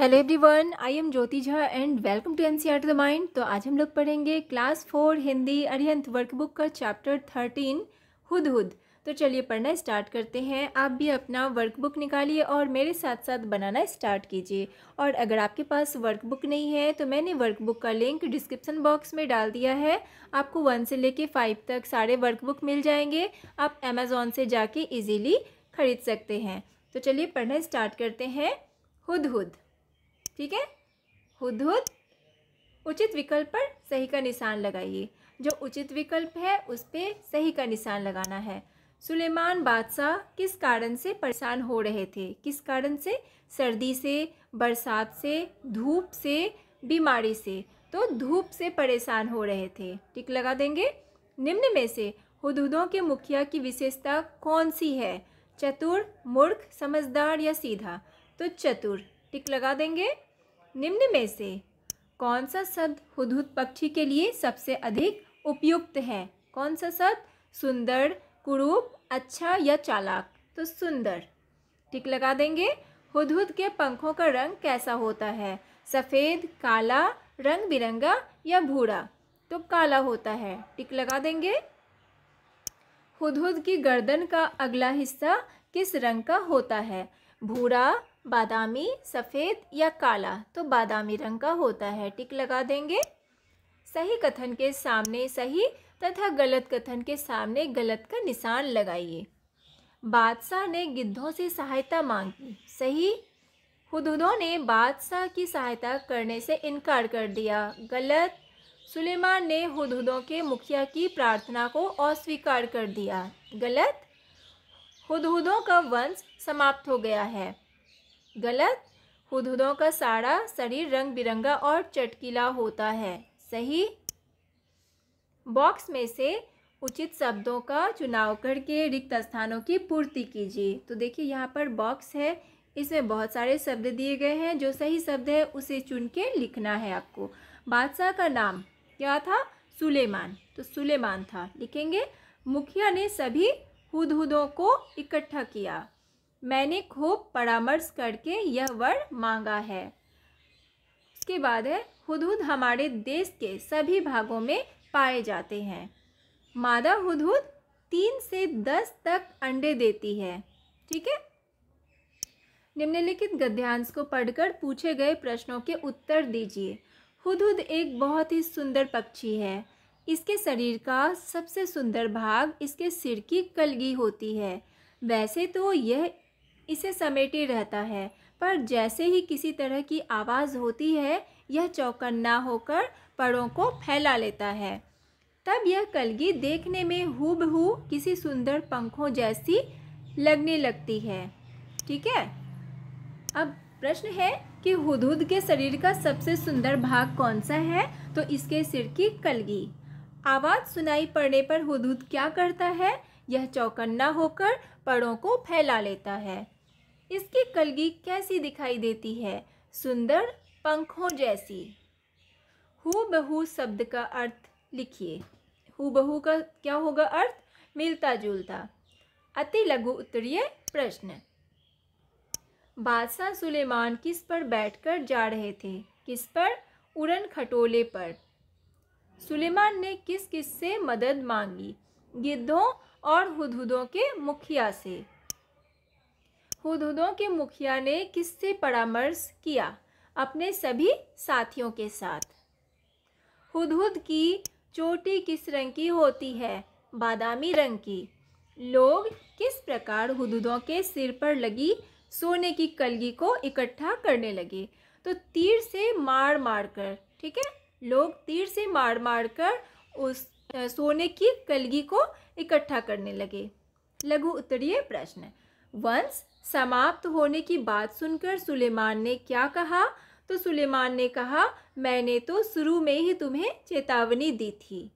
hello everyone I am Jyoti Jha and welcome to to the mind तो आज हम लोग पढ़ेंगे class four Hindi Arihant workbook का चैप्टर थर्टीन हुद हुद तो चलिए पढ़ना स्टार्ट करते हैं आप भी अपना वर्कबुक निकालिए और मेरे साथ साथ बनाना स्टार्ट कीजिए और अगर आपके पास वर्कबुक नहीं है तो मैंने वर्कबुक का लिंक डिस्क्रिप्सन बॉक्स में डाल दिया है आपको वन से लेके फाइव तक सारे वर्कबुक मिल जाएंगे आप अमेज़ोन से जाके ईजीली खरीद सकते हैं तो चलिए पढ़ना स्टार्ट करते हैं हुद हुद ठीक है हुदहुद उचित विकल्प पर सही का निशान लगाइए जो उचित विकल्प है उस पर सही का निशान लगाना है सुलेमान बादशाह किस कारण से परेशान हो रहे थे किस कारण से सर्दी से बरसात से धूप से बीमारी से तो धूप से परेशान हो रहे थे टिक लगा देंगे निम्न में से हुदूदों के मुखिया की विशेषता कौन सी है चतुर मूर्ख समझदार या सीधा तो चतुर टिक लगा देंगे निम्न में से कौन सा शब्द हुदहुद पक्षी के लिए सबसे अधिक उपयुक्त है कौन सा शब्द सुंदर कुरूप अच्छा या चालाक तो सुंदर टिक लगा देंगे हुदहुद के पंखों का रंग कैसा होता है सफ़ेद काला रंग बिरंगा या भूरा तो काला होता है टिक लगा देंगे हुदहुद की गर्दन का अगला हिस्सा किस रंग का होता है भूरा बादामी सफ़ेद या काला तो बादामी रंग का होता है टिक लगा देंगे सही कथन के सामने सही तथा गलत कथन के सामने गलत का निशान लगाइए बादशाह ने गिद्धों से सहायता मांगी सही हुदहुदों ने बादशाह की सहायता करने से इनकार कर दिया गलत सुलेमान ने हुदहुदों के मुखिया की प्रार्थना को अस्वीकार कर दिया गलत हुदहुदों का वंश समाप्त हो गया है गलत हुदहुदों का सारा शरीर रंग बिरंगा और चटकीला होता है सही बॉक्स में से उचित शब्दों का चुनाव करके रिक्त स्थानों की पूर्ति कीजिए तो देखिए यहाँ पर बॉक्स है इसमें बहुत सारे शब्द दिए गए हैं जो सही शब्द है उसे चुन के लिखना है आपको बादशाह का नाम क्या था सुलेमान तो सुलेमान था लिखेंगे मुखिया ने सभी हुदहुदों को इकट्ठा किया मैंने खूब परामर्श करके यह वर मांगा है उसके बाद है हुदहुद हमारे देश के सभी भागों में पाए जाते हैं मादा हुदहुद तीन से दस तक अंडे देती है ठीक है निम्नलिखित गद्यांश को पढ़कर पूछे गए प्रश्नों के उत्तर दीजिए हुदहुद एक बहुत ही सुंदर पक्षी है इसके शरीर का सबसे सुंदर भाग इसके सिर की कलगी होती है वैसे तो यह इसे समेटे रहता है पर जैसे ही किसी तरह की आवाज़ होती है यह चौकन्ना होकर पड़ों को फैला लेता है तब यह कलगी देखने में हु किसी सुंदर पंखों जैसी लगने लगती है ठीक है अब प्रश्न है कि हुदहुद के शरीर का सबसे सुंदर भाग कौन सा है तो इसके सिर की कलगी आवाज़ सुनाई पड़ने पर हुदहुद क्या करता है यह चौकन्ना होकर पड़ों को फैला लेता है इसकी कलगी कैसी दिखाई देती है सुंदर पंखों जैसी हु बहु शब्द का अर्थ लिखिए हु बहु का क्या होगा अर्थ मिलता जुलता अति लघु उत्तरीय प्रश्न बादशाह सुलेमान किस पर बैठकर जा रहे थे किस पर उड़न खटोले पर सुलेमान ने किस किस से मदद मांगी गिद्धों और हुदहुदों के मुखिया से हुदहुदों के मुखिया ने किससे परामर्श किया अपने सभी साथियों के साथ हुदहुद की चोटी किस रंग की होती है बादामी रंग की लोग किस प्रकार हुदहुदों के सिर पर लगी सोने की कलगी को इकट्ठा करने लगे तो तीर से मार मार कर ठीक है लोग तीर से मार मार कर उस सोने की कलगी को इकट्ठा करने लगे लघु उत्तरीय प्रश्न वंश समाप्त होने की बात सुनकर सुलेमान ने क्या कहा तो सुलेमान ने कहा मैंने तो शुरू में ही तुम्हें चेतावनी दी थी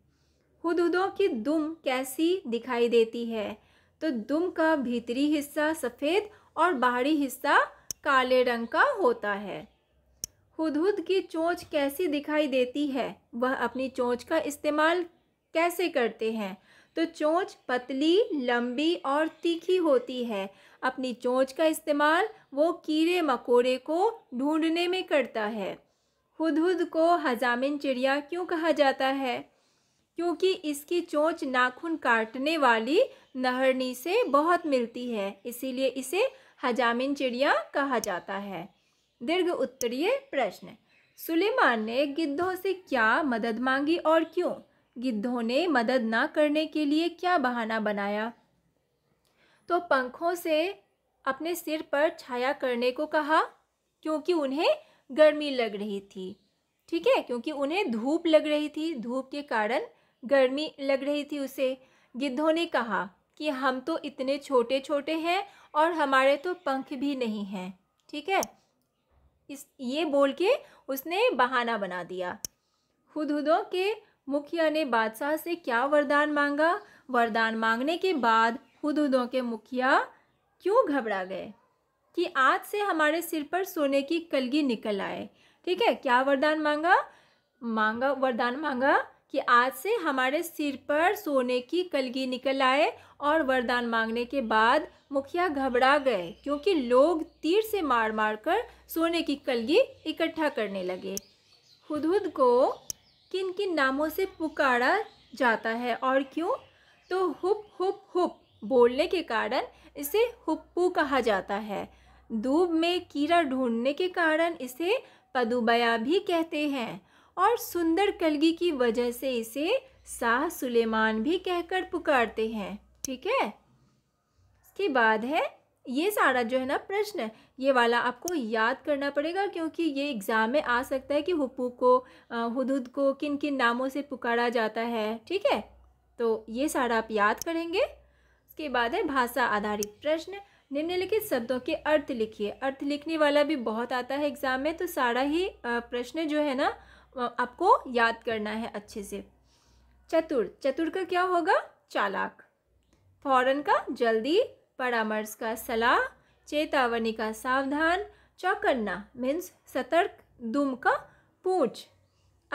हुदूदों की दुम कैसी दिखाई देती है तो दुम का भीतरी हिस्सा सफ़ेद और बाहरी हिस्सा काले रंग का होता है हुदहुद की चोंच कैसी दिखाई देती है वह अपनी चोंच का इस्तेमाल कैसे करते हैं तो चोंच पतली लंबी और तीखी होती है अपनी चोंच का इस्तेमाल वो कीड़े मकोड़े को ढूंढने में करता है हुदहुद को हजामिन चिड़िया क्यों कहा जाता है क्योंकि इसकी चोंच नाखून काटने वाली नहरनी से बहुत मिलती है इसीलिए इसे हजामिन चिड़िया कहा जाता है दीर्घ उत्तरीय प्रश्न सुलेमान ने गिद्धों से क्या मदद मांगी और क्यों गिद्धों ने मदद ना करने के लिए क्या बहाना बनाया तो पंखों से अपने सिर पर छाया करने को कहा क्योंकि उन्हें गर्मी लग रही थी ठीक है क्योंकि उन्हें धूप लग रही थी धूप के कारण गर्मी लग रही थी उसे गिद्धों ने कहा कि हम तो इतने छोटे छोटे हैं और हमारे तो पंख भी नहीं हैं ठीक है इस ये बोल के उसने बहाना बना दिया हुदहुदों के मुखिया ने बादशाह से क्या वरदान मांगा वरदान मांगने के बाद हुदूदों के मुखिया क्यों घबरा गए कि आज से हमारे सिर पर सोने की कलगी निकल आए ठीक है क्या वरदान मांगा मांगा वरदान मांगा कि आज से हमारे सिर पर सोने की कलगी निकल आए और वरदान मांगने के बाद मुखिया घबरा गए क्योंकि लोग तीर से मार मार कर सोने की कलगी इकट्ठा करने लगे हुदहुद को किन किन नामों से पुकारा जाता है और क्यों तो हुप हुप हुप बोलने के कारण इसे हुप्पू कहा जाता है दूब में कीड़ा ढूंढने के कारण इसे पदुबया भी कहते हैं और सुंदर कलगी की वजह से इसे शाह सुलेमान भी कहकर पुकारते हैं ठीक है इसके बाद है ये सारा जो है ना प्रश्न ये वाला आपको याद करना पड़ेगा क्योंकि ये एग्ज़ाम में आ सकता है कि हुपू को हदूद को किन किन नामों से पुकारा जाता है ठीक है तो ये सारा आप याद करेंगे उसके बाद है भाषा आधारित प्रश्न निम्नलिखित शब्दों के अर्थ लिखिए अर्थ लिखने वाला भी बहुत आता है एग्ज़ाम में तो सारा ही प्रश्न जो है ना आपको याद करना है अच्छे से चतुर चतुर का क्या होगा चालाक फौरन का जल्दी परामर्श का सलाह चेतावनी का सावधान चौकन्ना मीन्स सतर्क दुम का पूछ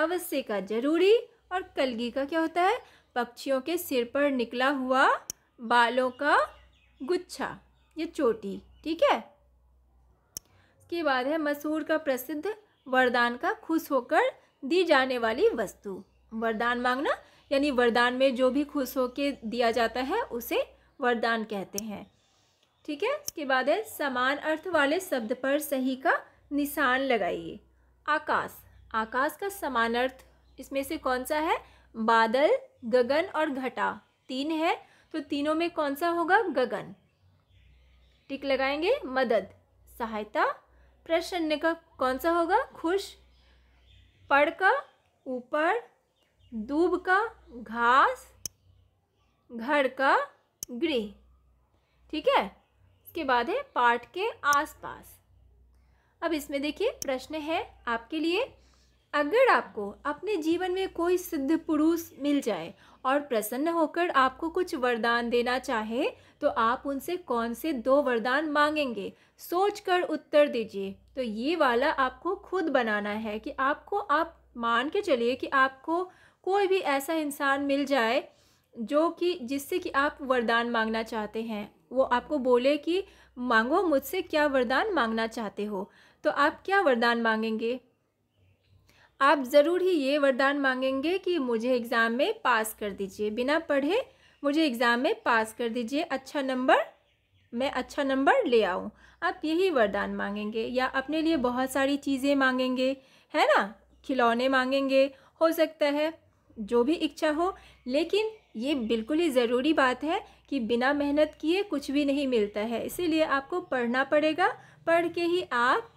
अवश्य का जरूरी और कलगी का क्या होता है पक्षियों के सिर पर निकला हुआ बालों का गुच्छा ये चोटी ठीक है इसके बाद है मसूर का प्रसिद्ध वरदान का खुश होकर दी जाने वाली वस्तु वरदान मांगना यानी वरदान में जो भी खुश होकर दिया जाता है उसे वरदान कहते हैं ठीक है इसके बाद है समान अर्थ वाले शब्द पर सही का निशान लगाइए आकाश आकाश का समान अर्थ इसमें से कौन सा है बादल गगन और घटा तीन है तो तीनों में कौन सा होगा गगन टिक लगाएंगे मदद सहायता प्रसन्न का कौन सा होगा खुश पड़ का ऊपर दूब का घास घर का गृह ठीक है इसके बाद है पाठ के आसपास अब इसमें देखिए प्रश्न है आपके लिए अगर आपको अपने जीवन में कोई सिद्ध पुरुष मिल जाए और प्रसन्न होकर आपको कुछ वरदान देना चाहे तो आप उनसे कौन से दो वरदान मांगेंगे सोच कर उत्तर दीजिए तो ये वाला आपको खुद बनाना है कि आपको आप मान के चलिए कि आपको कोई भी ऐसा इंसान मिल जाए जो कि जिससे कि आप वरदान मांगना चाहते हैं वो आपको बोले कि मांगो मुझसे क्या वरदान मांगना चाहते हो तो आप क्या वरदान मांगेंगे आप ज़रूर ही ये वरदान मांगेंगे कि मुझे एग्ज़ाम में पास कर दीजिए बिना पढ़े मुझे एग्ज़ाम में पास कर दीजिए अच्छा नंबर मैं अच्छा नंबर ले आऊँ आप यही वरदान मांगेंगे या अपने लिए बहुत सारी चीज़ें मांगेंगे है ना खिलौने मांगेंगे हो सकता है जो भी इच्छा हो लेकिन ये बिल्कुल ही ज़रूरी बात है कि बिना मेहनत किए कुछ भी नहीं मिलता है इसीलिए आपको पढ़ना पड़ेगा पढ़ के ही आप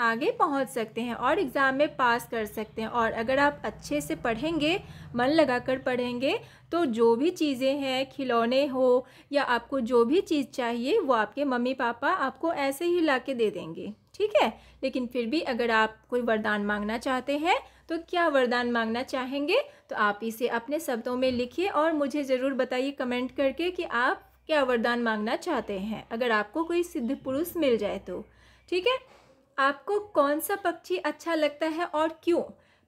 आगे पहुंच सकते हैं और एग्ज़ाम में पास कर सकते हैं और अगर आप अच्छे से पढ़ेंगे मन लगाकर पढ़ेंगे तो जो भी चीज़ें हैं खिलौने हो या आपको जो भी चीज़ चाहिए वो आपके मम्मी पापा आपको ऐसे ही ला के दे देंगे ठीक है लेकिन फिर भी अगर आप कोई वरदान मांगना चाहते हैं तो क्या वरदान मांगना चाहेंगे तो आप इसे अपने शब्दों में लिखिए और मुझे ज़रूर बताइए कमेंट करके कि आप क्या वरदान मांगना चाहते हैं अगर आपको कोई सिद्ध पुरुष मिल जाए तो ठीक है आपको कौन सा पक्षी अच्छा लगता है और क्यों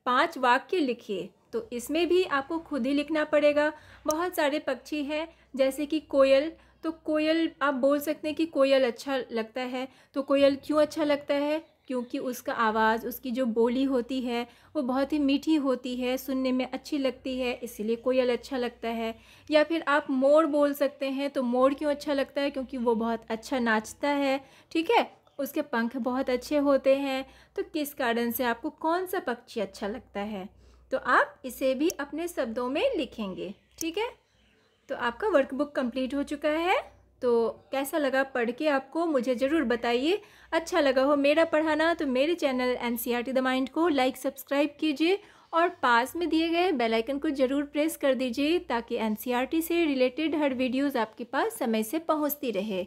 पांच वाक्य लिखिए तो इसमें भी आपको खुद ही लिखना पड़ेगा बहुत सारे पक्षी हैं जैसे कि कोयल तो कोयल आप बोल सकते हैं कि कोयल अच्छा लगता है तो कोयल क्यों अच्छा लगता है क्योंकि उसका आवाज़ उसकी जो बोली होती है वो बहुत ही मीठी होती है सुनने में अच्छी लगती है इसीलिए कोयल अच्छा लगता है या फिर आप मोर बोल सकते हैं तो मोर क्यों अच्छा लगता है क्योंकि वो बहुत अच्छा नाचता है ठीक है उसके पंख बहुत अच्छे होते हैं तो किस कारण से आपको कौन सा पक्षी अच्छा लगता है तो आप इसे भी अपने शब्दों में लिखेंगे ठीक है तो आपका वर्कबुक कंप्लीट हो चुका है तो कैसा लगा पढ़ के आपको मुझे ज़रूर बताइए अच्छा लगा हो मेरा पढ़ाना तो मेरे channel N C R T the mind को लाइक सब्सक्राइब कीजिए और पास में दिए गए बेल आइकन को ज़रूर प्रेस कर दीजिए ताकि एन सी आर टी से रिलेटेड हर वीडियोस आपके पास समय से पहुंचती रहे